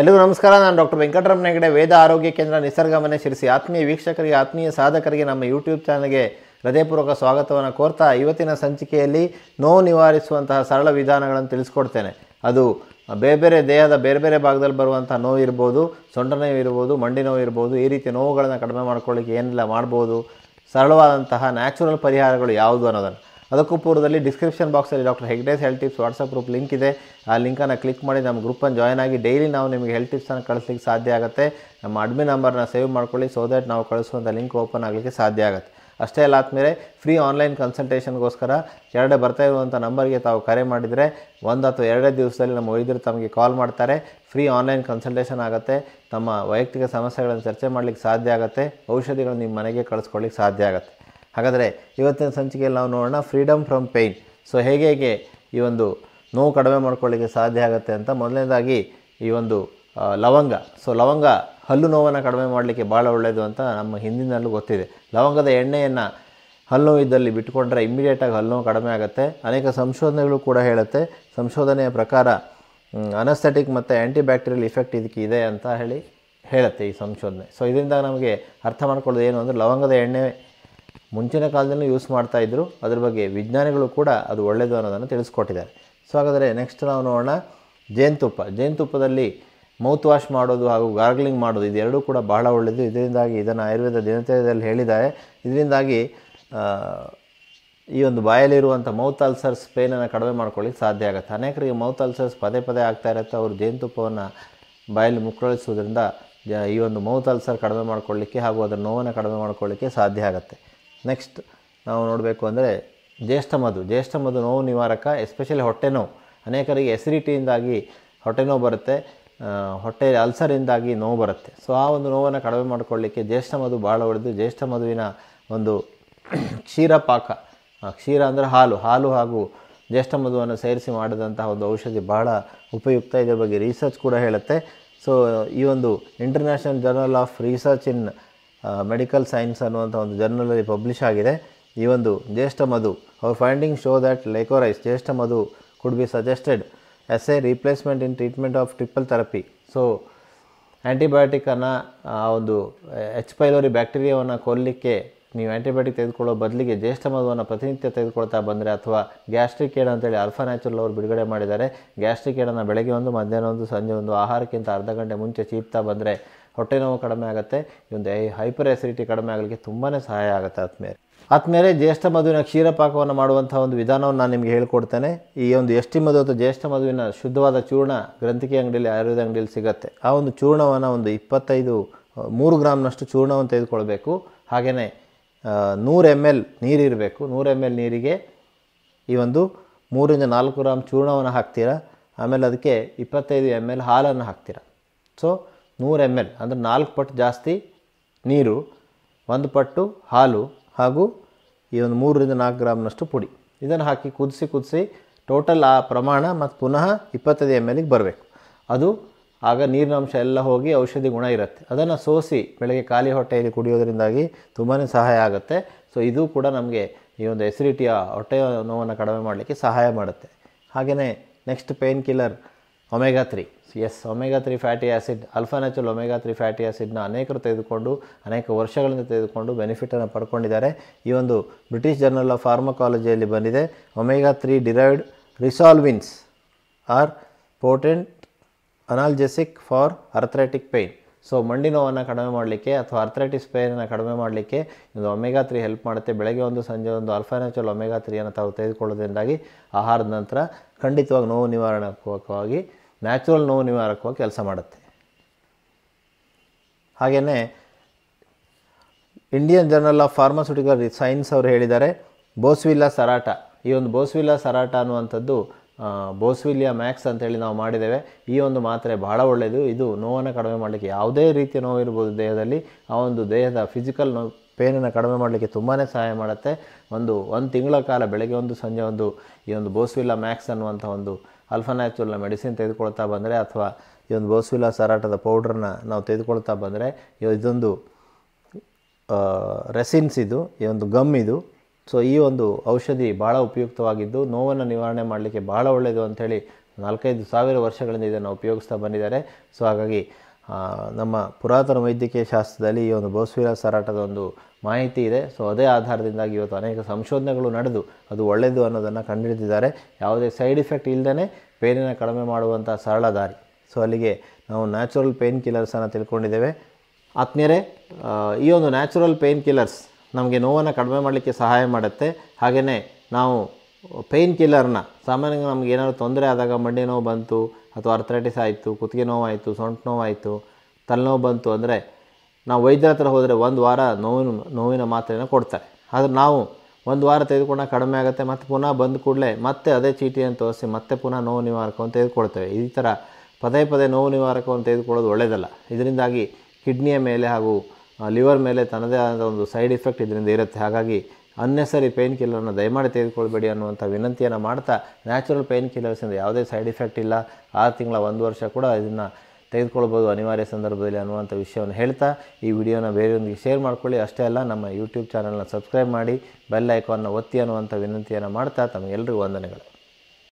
ಎಲ್ಲರಿಗೂ ನಮಸ್ಕಾರ ನಾನು ಡಾಕ್ಟರ್ ವೆಂಕಟರಮ್ ಹೆಗಡೆ ವೇದ ಆರೋಗ್ಯ ಕೇಂದ್ರ ನಿಸರ್ಗಮನೆ ಮನೆ ಶಿರಿಸಿ ಆತ್ಮೀಯ ವೀಕ್ಷಕರಿಗೆ ಆತ್ಮೀಯ ಸಾಧಕರಿಗೆ ನಮ್ಮ ಯೂಟ್ಯೂಬ್ ಚಾನಲ್ಗೆ ಹೃದಯಪೂರ್ವಕ ಸ್ವಾಗತವನ್ನು ಕೋರ್ತಾ ಇವತ್ತಿನ ಸಂಚಿಕೆಯಲ್ಲಿ ನೋವು ನಿವಾರಿಸುವಂತಹ ಸರಳ ವಿಧಾನಗಳನ್ನು ತಿಳಿಸ್ಕೊಡ್ತೇನೆ ಅದು ಬೇರೆ ಬೇರೆ ದೇಹದ ಬೇರೆ ಬೇರೆ ಭಾಗದಲ್ಲಿ ಬರುವಂಥ ನೋವು ಇರ್ಬೋದು ಸೊಂಡ ನೋವು ಇರ್ಬೋದು ಮಂಡಿ ನೋವು ಇರ್ಬೋದು ಈ ರೀತಿ ನೋವುಗಳನ್ನು ಕಡಿಮೆ ಮಾಡ್ಕೊಳ್ಳಿಕ್ಕೆ ಏನೆಲ್ಲ ಮಾಡ್ಬೋದು ಸರಳವಾದಂತಹ ನ್ಯಾಚುರಲ್ ಪರಿಹಾರಗಳು ಯಾವುದು ಅನ್ನೋದನ್ನು ಅದಕ್ಕೂ ಪೂರ್ವದಲ್ಲಿ ಡಿಸ್ಕ್ರಿಪ್ಷನ್ ಬಾಕ್ಸಲ್ಲಿ doctor Hegde's health tips WhatsApp group link ಇದೆ ಆ ಲಿಂಕನ್ನು ಕ್ಲಿಕ್ ಮಾಡಿ ನಮ್ಮ ಗ್ರೂಪನ್ನು ಜಾಯ್ನ್ ಆಗಿ ಡೈಲಿ ನಾವು ನಿಮಗೆ ಹೆಲ್ತ್ ಟಿಪ್ಸನ್ನು ಕಳಿಸ್ಲಿಕ್ಕೆ ಸಾಧ್ಯ ಆಗುತ್ತೆ ನಮ್ಮ ಅಡ್ಮಿನ್ ನಂಬರ್ನ ಸೇವ್ ಮಾಡ್ಕೊಳ್ಳಿ ಸೋ ದ್ಯಾಟ್ ನಾವು ಕಳಿಸುವಂಥ ಲಿಂಕ್ ಓಪನ್ ಆಗಲಿಕ್ಕೆ ಸಾಧ್ಯ ಆಗುತ್ತೆ ಅಷ್ಟೇ ಅಲ್ಲ ಆದಮೇಲೆ ಫ್ರೀ ಆನ್ಲೈನ್ ಕನ್ಸಲ್ಟೇಷನ್ಗೋಸ್ಕರ ಎರಡೇ ಬರ್ತಾ ಇರುವಂಥ ನಂಬರ್ಗೆ ತಾವು ಕರೆ ಮಾಡಿದರೆ ಒಂದು ಅಥವಾ ಎರಡೇ ದಿವಸದಲ್ಲಿ ನಮ್ಮ ವೈದ್ಯರು ತಮಗೆ ಕಾಲ್ ಮಾಡ್ತಾರೆ ಫ್ರೀ ಆನ್ಲೈನ್ ಕನ್ಸಲ್ಟೇಷನ್ ಆಗುತ್ತೆ ತಮ್ಮ ವೈಯಕ್ತಿಕ ಸಮಸ್ಯೆಗಳನ್ನು ಚರ್ಚೆ ಮಾಡಲಿಕ್ಕೆ ಸಾಧ್ಯ ಆಗುತ್ತೆ ಔಷಧಿಗಳನ್ನು ನಿಮ್ಮ ಮನೆಗೆ ಕಳಿಸ್ಕೊಳ್ಳಿಕ್ಕೆ ಸಾಧ್ಯ ಆಗುತ್ತೆ ಹಾಗಾದರೆ ಇವತ್ತಿನ ಸಂಚಿಕೆಯಲ್ಲಿ ನಾವು ನೋಡೋಣ ಫ್ರೀಡಮ್ ಫ್ರಮ್ ಪೇಯ್ನ್ ಸೊ ಹೇಗೆ ಹೇಗೆ ಈ ಒಂದು ನೋವು ಕಡಿಮೆ ಮಾಡ್ಕೊಳ್ಳಿಕ್ಕೆ ಸಾಧ್ಯ ಆಗುತ್ತೆ ಅಂತ ಮೊದಲನೇದಾಗಿ ಈ ಒಂದು ಲವಂಗ ಸೊ ಲವಂಗ ಹಲ್ಲು ನೋವನ್ನು ಕಡಿಮೆ ಮಾಡಲಿಕ್ಕೆ ಭಾಳ ಒಳ್ಳೆಯದು ಅಂತ ನಮ್ಮ ಹಿಂದಿನಲ್ಲೂ ಗೊತ್ತಿದೆ ಲವಂಗದ ಎಣ್ಣೆಯನ್ನು ಹಲ್ಲು ಇದ್ದಲ್ಲಿ ಬಿಟ್ಟುಕೊಂಡ್ರೆ ಇಮ್ಮಿಡಿಯೇಟಾಗಿ ಹಲ್ಲು ನೋವು ಕಡಿಮೆ ಆಗುತ್ತೆ ಅನೇಕ ಸಂಶೋಧನೆಗಳು ಕೂಡ ಹೇಳುತ್ತೆ ಸಂಶೋಧನೆಯ ಪ್ರಕಾರ ಅನಸ್ತೆಟಿಕ್ ಮತ್ತು ಆ್ಯಂಟಿ ಬ್ಯಾಕ್ಟೀರಿಯಲ್ ಇಫೆಕ್ಟ್ ಇದಕ್ಕೆ ಇದೆ ಅಂತ ಹೇಳಿ ಹೇಳುತ್ತೆ ಈ ಸಂಶೋಧನೆ ಸೊ ಇದರಿಂದ ನಮಗೆ ಅರ್ಥ ಮಾಡ್ಕೊಳ್ಳೋದು ಏನು ಅಂದರೆ ಲವಂಗದ ಎಣ್ಣೆ ಮುಂಚಿನ ಕಾಲದಲ್ಲೂ ಯೂಸ್ ಮಾಡ್ತಾ ಇದ್ದರು ಅದ್ರ ಬಗ್ಗೆ ವಿಜ್ಞಾನಿಗಳು ಕೂಡ ಅದು ಒಳ್ಳೆಯದು ಅನ್ನೋದನ್ನು ತಿಳಿಸ್ಕೊಟ್ಟಿದ್ದಾರೆ ಸೊ ಹಾಗಾದರೆ ನೆಕ್ಸ್ಟ್ ನಾವು ನೋಡೋಣ ಜೇನುತುಪ್ಪ ಜೇನುತುಪ್ಪದಲ್ಲಿ ಮೌತ್ ವಾಶ್ ಮಾಡೋದು ಹಾಗೂ ಗಾರ್ಗ್ಲಿಂಗ್ ಮಾಡೋದು ಇದೆರಡೂ ಕೂಡ ಬಹಳ ಒಳ್ಳೆಯದು ಇದರಿಂದಾಗಿ ಇದನ್ನು ಆಯುರ್ವೇದ ದಿನಚರ್ಯದಲ್ಲಿ ಹೇಳಿದ್ದಾರೆ ಇದರಿಂದಾಗಿ ಈ ಒಂದು ಬಾಯಲ್ಲಿರುವಂಥ ಮೌತ್ ಅಲ್ಸರ್ಸ್ ಪೇನನ್ನು ಕಡಿಮೆ ಮಾಡ್ಕೊಳ್ಳಿಕ್ಕೆ ಸಾಧ್ಯ ಆಗುತ್ತೆ ಅನೇಕರಿಗೆ ಮೌತ್ ಅಲ್ಸರ್ಸ್ ಪದೇ ಪದೇ ಆಗ್ತಾ ಇರುತ್ತೆ ಅವರು ಜೇನುತುಪ್ಪವನ್ನು ಬಾಯಲ್ಲಿ ಮುಕ್ಕಳಿಸೋದ್ರಿಂದ ಈ ಒಂದು ಮೌತ್ ಅಲ್ಸರ್ ಕಡಿಮೆ ಮಾಡ್ಕೊಳ್ಳಿಕ್ಕೆ ಹಾಗೂ ಅದರ ನೋವನ್ನು ಕಡಿಮೆ ಮಾಡ್ಕೊಳ್ಳಿಕ್ಕೆ ಸಾಧ್ಯ ಆಗುತ್ತೆ ನೆಕ್ಸ್ಟ್ ನಾವು ನೋಡಬೇಕು ಅಂದರೆ ಜ್ಯೇಷ್ಠ ಮಧು ಜ್ಯೇಷ್ಠ ಮಧು ನೋವು ನಿವಾರಕ ಎಸ್ಪೆಷಲಿ ಹೊಟ್ಟೆ ನೋವು ಅನೇಕರಿಗೆ ಎಸಿಡಿಟಿಯಿಂದಾಗಿ ಹೊಟ್ಟೆ ನೋವು ಬರುತ್ತೆ ಹೊಟ್ಟೆ ಅಲ್ಸರಿಂದಾಗಿ ನೋವು ಬರುತ್ತೆ ಸೊ ಆ ಒಂದು ನೋವನ್ನು ಕಡಿಮೆ ಮಾಡಿಕೊಳ್ಳಿಕ್ಕೆ ಜ್ಯೇಷ್ಠ ಮಧು ಭಾಳ ಒಡೆದು ಜ್ಯೇಷ್ಠ ಮಧುವಿನ ಒಂದು ಕ್ಷೀರ ಪಾಕ ಕ್ಷೀರ ಅಂದರೆ ಹಾಲು ಹಾಲು ಹಾಗೂ ಜ್ಯೇಷ್ಠ ಮಧುವನ್ನು ಸೇರಿಸಿ ಮಾಡಿದಂತಹ ಒಂದು ಔಷಧಿ ಬಹಳ ಉಪಯುಕ್ತ ಇದರ ಬಗ್ಗೆ ರಿಸರ್ಚ್ ಕೂಡ ಹೇಳುತ್ತೆ ಸೊ ಈ ಒಂದು international journal of research in medical science ಅನ್ನುವಂಥ ಒಂದು ಜರ್ನಲಲ್ಲಿ ಪಬ್ಲಿಷ್ ಆಗಿದೆ ಈ ಒಂದು ಜ್ಯೇಷ್ಠ ಮಧು our finding show that licorice ಜ್ಯೇಷ್ಠ ಮಧು could be suggested as a replacement in treatment of triple therapy so ಆ್ಯಂಟಿಬಯೋಟಿಕನ್ನು ಆ ಒಂದು ಎಚ್ ಪೈಲೋರಿ ಬ್ಯಾಕ್ಟೀರಿಯಾವನ್ನು ಕೊಲ್ಲಿಕ್ಕೆ ನೀವು ಆ್ಯಂಟಿಬಯೋಟಿಕ್ ತೆಗೆದುಕೊಳ್ಳೋ ಬದಲಿಗೆ ಜ್ಯೇಷ್ಠ ಮಧುವನ್ನು ಪ್ರತಿನಿತ್ಯ ತೆಗೆದುಕೊಳ್ತಾ ಬಂದರೆ ಅಥವಾ ಗ್ಯಾಸ್ಟ್ರಿಕ್ ಏಡ್ ಅಂತೇಳಿ ಅಲ್ಫಾ ನ್ಯಾಚುರಲ್ ಅವರು ಬಿಡುಗಡೆ ಮಾಡಿದ್ದಾರೆ ಗ್ಯಾಸ್ಟ್ರಿಕ್ ಏಡನ್ನು ಬೆಳಗ್ಗೆ ಒಂದು ಮಧ್ಯಾಹ್ನ ಒಂದು ಸಂಜೆ ಒಂದು ಆಹಾರಕ್ಕಿಂತ ಅರ್ಧ ಗಂಟೆ ಮುಂಚೆ ಚೀಪ್ತಾ ಬಂದರೆ ಹೊಟ್ಟೆ ನೋವು ಕಡಿಮೆ ಆಗುತ್ತೆ ಈ ಒಂದು ಹೈಪರ್ ಎಸಿಡಿಟಿ ಕಡಿಮೆ ಆಗಲಿಕ್ಕೆ ತುಂಬಾ ಸಹಾಯ ಆಗುತ್ತೆ ಆದಮೇಲೆ ಆದಮೇಲೆ ಜ್ಯೇಷ್ಠ ಮಧುವಿನ ಕ್ಷೀರಪಾಕವನ್ನು ಮಾಡುವಂಥ ಒಂದು ವಿಧಾನವನ್ನು ನಾನು ನಿಮಗೆ ಹೇಳ್ಕೊಡ್ತೇನೆ ಈ ಒಂದು ಎಷ್ಟಿ ಮಧು ಅಥವಾ ಜ್ಯೇಷ್ಠ ಮಧುವಿನ ಶುದ್ಧವಾದ ಚೂರ್ಣ ಗ್ರಂಥಿಕೆ ಅಂಗಡಿಯಲ್ಲಿ ಆಯುರ್ವೇದ ಅಂಗಡಿಯಲ್ಲಿ ಸಿಗುತ್ತೆ ಆ ಒಂದು ಚೂರ್ಣವನ್ನು ಒಂದು ಇಪ್ಪತ್ತೈದು ಮೂರು ಗ್ರಾಮ್ನಷ್ಟು ಚೂರ್ಣವನ್ನು ತೆಗೆದುಕೊಳ್ಬೇಕು ಹಾಗೆಯೇ ನೂರು ಎಮ್ ಎಲ್ ನೀರಿರಬೇಕು ನೂರು ಎಮ್ ಎಲ್ ನೀರಿಗೆ ಈ ಒಂದು ಮೂರಿಂದ ನಾಲ್ಕು ಗ್ರಾಮ್ ಚೂರ್ಣವನ್ನು ಹಾಕ್ತೀರಾ ಆಮೇಲೆ ಅದಕ್ಕೆ ಇಪ್ಪತ್ತೈದು ಎಮ್ ಎಲ್ ಹಾಲನ್ನು ಹಾಕ್ತೀರಾ ಸೊ ನೂರು ಎಮ್ ಎಲ್ ಅಂದರೆ ನಾಲ್ಕು ಪಟ್ಟು ಜಾಸ್ತಿ ನೀರು ಒಂದು ಪಟ್ಟು ಹಾಲು ಹಾಗೂ ಈ ಒಂದು ಮೂರರಿಂದ ನಾಲ್ಕು ಗ್ರಾಮ್ನಷ್ಟು ಪುಡಿ ಇದನ್ನು ಹಾಕಿ ಕುದಿಸಿ ಕುದಿಸಿ ಟೋಟಲ್ ಆ ಪ್ರಮಾಣ ಮತ್ತು ಪುನಃ ಇಪ್ಪತ್ತೈದು ಎಮ್ ಎಲ್ಗೆ ಬರಬೇಕು ಅದು ಆಗ ನೀರಿನ ಅಂಶ ಎಲ್ಲ ಹೋಗಿ ಔಷಧಿ ಗುಣ ಇರುತ್ತೆ ಅದನ್ನು ಸೋಸಿ ಬೆಳಗ್ಗೆ ಖಾಲಿ ಹೊಟ್ಟೆಯಲ್ಲಿ ಕುಡಿಯೋದ್ರಿಂದಾಗಿ ತುಂಬಾ ಸಹಾಯ ಆಗುತ್ತೆ ಸೊ ಇದು ಕೂಡ ನಮಗೆ ಈ ಒಂದು ಎಸಿಡಿಟಿಯ ಹೊಟ್ಟೆಯ ನೋವನ್ನು ಕಡಿಮೆ ಮಾಡಲಿಕ್ಕೆ ಸಹಾಯ ಮಾಡುತ್ತೆ ಹಾಗೆಯೇ next painkiller omega three as omega three fatty acid Alpha Natural omega three fatty ಆ್ಯಸಿಡ್ನ ಅನೇಕರು ತೆಗೆದುಕೊಂಡು ಅನೇಕ ವರ್ಷಗಳಿಂದ ತೆಗೆದುಕೊಂಡು ಬೆನಿಫಿಟನ್ನು ಪಡ್ಕೊಂಡಿದ್ದಾರೆ ಈ ಒಂದು ಬ್ರಿಟಿಷ್ ಜರ್ನಲ್ ಆಫ್ ಫಾರ್ಮಕಾಲಜಿಯಲ್ಲಿ ಬಂದಿದೆ omega three derived resolvins are potent analgesic for arthritic pain so ಮಂಡಿ ನೋವನ್ನು ಕಡಿಮೆ ಮಾಡಲಿಕ್ಕೆ ಅಥವಾ ಅರ್ಥ್ರೈಟಿಸ್ ಪೇನನ್ನು ಕಡಿಮೆ ಮಾಡಲಿಕ್ಕೆ ಒಂದು ಒಮೆಗಾ ತ್ರೀ ಹೆಲ್ಪ್ ಮಾಡುತ್ತೆ ಬೆಳಗ್ಗೆ ಒಂದು ಸಂಜೆ ಒಂದು ನ್ಯಾಚುರಲ್ ಒಮೆಗಾ ತ್ರೀಯನ್ನು ತಾವು ತೆಗೆದುಕೊಳ್ಳೋದ್ರಿಂದಾಗಿ ಆಹಾರದ ನಂತರ ಖಂಡಿತವಾಗಿ ನೋವು ನಿವಾರಣಾತ್ಮಕವಾಗಿ ನ್ಯಾಚುರಲ್ ನೋವು ನಿವಾರಕವಾಗಿ ಕೆಲಸ ಮಾಡುತ್ತೆ ಹಾಗೆಯೇ Indian journal of pharmaceutical science ಅವರು ಹೇಳಿದ್ದಾರೆ ಬೋಸ್ವಿಲ್ಲಾ ಸರಾಟ ಈ ಒಂದು ಬೋಸ್ವಿಲ್ಲಾ ಸರಾಟ ಅನ್ನುವಂಥದ್ದು ಬೋಸ್ವಿಲಿಯಾ ಮ್ಯಾಕ್ಸ್ ಅಂತೇಳಿ ನಾವು ಮಾಡಿದ್ದೇವೆ ಈ ಒಂದು ಮಾತ್ರೆ ಭಾಳ ಒಳ್ಳೆಯದು ಇದು ನೋವನ್ನು ಕಡಿಮೆ ಮಾಡಲಿಕ್ಕೆ ಯಾವುದೇ ರೀತಿಯ ನೋವಿರ್ಬೋದು ದೇಹದಲ್ಲಿ ಆ ಒಂದು ದೇಹದ ಫಿಸಿಕಲ್ ನೋವು ಪೇನನ್ನು ಕಡಿಮೆ ಮಾಡಲಿಕ್ಕೆ ತುಂಬಾ ಸಹಾಯ ಮಾಡುತ್ತೆ ಒಂದು ಒಂದು ತಿಂಗಳ ಕಾಲ ಬೆಳಗ್ಗೆ ಒಂದು ಸಂಜೆ ಒಂದು ಈ ಒಂದು ಬೋಸ್ವಿಲ್ಲಾ ಮ್ಯಾಕ್ಸ್ ಅನ್ನುವಂಥ ಒಂದು ಅಲ್ಫನ್ಯಾಚುರಲ್ನ ಮೆಡಿಸಿನ್ ತೆಗೆದುಕೊಳ್ತಾ ಬಂದರೆ ಅಥವಾ ಈ ಒಂದು ಬೋಸ್ವಿಲ್ಲಾ ಸರಾಟದ ಪೌಡ್ರನ್ನ ನಾವು ತೆಗೆದುಕೊಳ್ತಾ ಬಂದರೆ ಇದೊಂದು ರೆಸಿನ್ಸ್ ಇದು ಈ ಒಂದು ಗಮ್ ಇದು ಸೊ ಈ ಒಂದು ಔಷಧಿ ಭಾಳ ಉಪಯುಕ್ತವಾಗಿದ್ದು ನೋವನ್ನು ನಿವಾರಣೆ ಮಾಡಲಿಕ್ಕೆ ಭಾಳ ಒಳ್ಳೆಯದು ಅಂಥೇಳಿ ನಾಲ್ಕೈದು ಸಾವಿರ ವರ್ಷಗಳಿಂದ ಇದನ್ನು ಉಪಯೋಗಿಸ್ತಾ ಬಂದಿದ್ದಾರೆ ಸೊ ಹಾಗಾಗಿ ನಮ್ಮ ಪುರಾತನ ವೈದ್ಯಕೀಯ ಶಾಸ್ತ್ರದಲ್ಲಿ ಈ ಒಂದು ಬೋಸ್ವಿರಾಸ್ ಸರಾಟದ ಒಂದು ಮಾಹಿತಿ ಇದೆ ಸೊ ಅದೇ ಆಧಾರದಿಂದಾಗಿ ಇವತ್ತು ಅನೇಕ ಸಂಶೋಧನೆಗಳು ನಡೆದು ಅದು ಒಳ್ಳೆಯದು ಅನ್ನೋದನ್ನು ಕಂಡುಹಿಡಿದಿದ್ದಾರೆ ಯಾವುದೇ ಸೈಡ್ ಇಫೆಕ್ಟ್ ಇಲ್ಲದೇ ಪೇನನ್ನು ಕಡಿಮೆ ಮಾಡುವಂಥ ಸರಳ ದಾರಿ ಸೊ ಅಲ್ಲಿಗೆ ನಾವು ನ್ಯಾಚುರಲ್ ಪೇನ್ ಕಿಲ್ಲರ್ಸನ್ನು ತಿಳ್ಕೊಂಡಿದ್ದೇವೆ ಆತ್ಮೀಯರೇ ಈ ಒಂದು ನ್ಯಾಚುರಲ್ ಪೇನ್ ಕಿಲ್ಲರ್ಸ್ ನಮಗೆ ನೋವನ್ನು ಕಡಿಮೆ ಮಾಡಲಿಕ್ಕೆ ಸಹಾಯ ಮಾಡುತ್ತೆ ಹಾಗೆಯೇ ನಾವು ಪೇಯ್ನ್ ಕಿಲ್ಲರ್ನ ಸಾಮಾನ್ಯವಾಗಿ ನಮಗೆ ಏನಾದರೂ ತೊಂದರೆ ಆದಾಗ ಮಂಡಿ ನೋವು ಬಂತು ಅಥವಾ ಅರ್ಥರೈಟಿಸ್ ಆಯಿತು ಕುತ್ತಿಗೆ ನೋವಾಯಿತು ಸೊಂಟ ನೋವಾಯಿತು ತಲೆನೋವು ಬಂತು ಅಂದರೆ ನಾವು ವೈದ್ಯರ ಹತ್ರ ಹೋದರೆ ಒಂದು ವಾರ ನೋವಿನ ನೋವಿನ ಮಾತ್ರೆನ ಕೊಡ್ತಾರೆ ಆದರೆ ನಾವು ಒಂದು ವಾರ ತೆಗೆದುಕೊಂಡಾಗ ಕಡಿಮೆ ಆಗುತ್ತೆ ಮತ್ತು ಪುನಃ ಬಂದ ಕೂಡಲೇ ಮತ್ತೆ ಅದೇ ಚೀಟಿಯನ್ನು ತೋರಿಸಿ ಮತ್ತೆ ಪುನಃ ನೋವು ನಿವಾರಕವನ್ನು ತೆಗೆದುಕೊಳ್ತೇವೆ ಈ ಥರ ಪದೇ ಪದೇ ನೋವು ನಿವಾರಕವನ್ನು ತೆಗೆದುಕೊಳ್ಳೋದು ಒಳ್ಳೆಯದಲ್ಲ ಇದರಿಂದಾಗಿ ಕಿಡ್ನಿಯ ಮೇಲೆ ಹಾಗೂ ಲಿವರ್ ಮೇಲೆ ತನ್ನದೇ ಆದ ಒಂದು ಸೈಡ್ ಎಫೆಕ್ಟ್ ಇದರಿಂದ ಇರುತ್ತೆ ಹಾಗಾಗಿ ಅನ್ನೆಸರಿ ಪೇಯ್ನ್ ಕಿಲ್ಲರ್ನ ದಯಮಾಡಿ ತೆಗೆದುಕೊಳ್ಬೇಡಿ ಅನ್ನುವಂಥ ವಿನಂತಿಯನ್ನು ಮಾಡ್ತಾ ನ್ಯಾಚುರಲ್ ಪೇಯ್ನ್ ಕಿಲ್ಲರ್ಸಿಂದ ಯಾವುದೇ ಸೈಡ್ ಇಫೆಕ್ಟ್ ಇಲ್ಲ ಆರು ತಿಂಗಳ ಒಂದು ವರ್ಷ ಕೂಡ ಇದನ್ನು ತೆಗೆದುಕೊಳ್ಬೋದು ಅನಿವಾರ್ಯ ಸಂದರ್ಭದಲ್ಲಿ ಅನ್ನುವಂಥ ವಿಷಯವನ್ನು ಹೇಳ್ತಾ ಈ ವಿಡಿಯೋನ ಬೇರೆಯೊಂದಿಗೆ ಶೇರ್ ಮಾಡ್ಕೊಳ್ಳಿ ಅಷ್ಟೇ ಅಲ್ಲ ನಮ್ಮ ಯೂಟ್ಯೂಬ್ ಚಾನಲ್ನ ಸಬ್ಸ್ಕ್ರೈಬ್ ಮಾಡಿ ಬೆಲ್ ಐಕಾನ್ನ ಒತ್ತಿ ಅನ್ನುವಂಥ ವಿನಂತಿಯನ್ನು ಮಾಡ್ತಾ ತಮಗೆಲ್ಲರಿಗೂ ವಂದನೆಗಳು